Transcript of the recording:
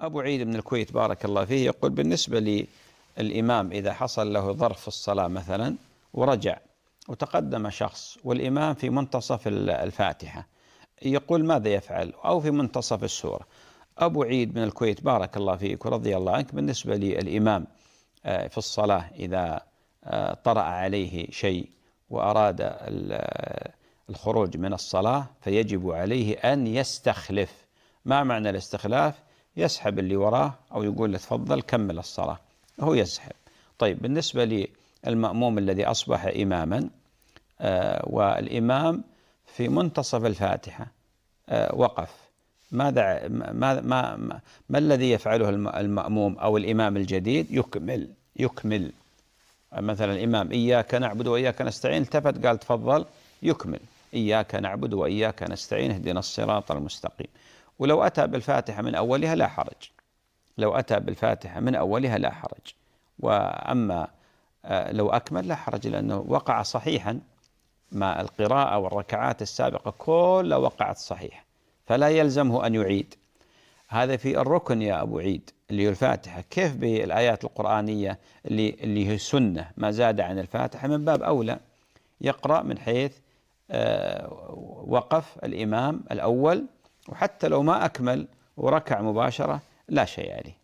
أبو عيد من الكويت بارك الله فيه يقول بالنسبة للإمام إذا حصل له ظرف في الصلاة مثلا ورجع وتقدم شخص والإمام في منتصف الفاتحة يقول ماذا يفعل أو في منتصف السورة أبو عيد من الكويت بارك الله فيك ورضي الله عنك بالنسبة للإمام آه، في الصلاة إذا آه، طرأ عليه شيء وأراد آه، الخروج من الصلاة فيجب عليه أن يستخلف ما معنى الاستخلاف؟ يسحب اللي وراه أو يقول له تفضل كمل الصلاة هو يسحب طيب بالنسبة للمأموم الذي أصبح إماما آه، والإمام في منتصف الفاتحة آه، وقف ماذا ما ما ما الذي يفعله المأموم أو الإمام الجديد يكمل يكمل مثلا الإمام إياك نعبد وإياك نستعين التفت قال تفضل يكمل إياك نعبد وإياك نستعين اهدنا الصراط المستقيم ولو أتى بالفاتحة من أولها لا حرج لو أتى بالفاتحة من أولها لا حرج وأما آه، لو أكمل لا حرج لأنه وقع صحيحا ما القراءة والركعات السابقة كلها وقعت صحيح فلا يلزمه أن يعيد هذا في الركن يا أبو عيد اللي هي الفاتحة كيف بالآيات القرآنية اللي, اللي هي السنة ما زاد عن الفاتحة من باب أولى يقرأ من حيث آه، وقف الإمام الأول وحتى لو ما أكمل وركع مباشرة لا شيء عليه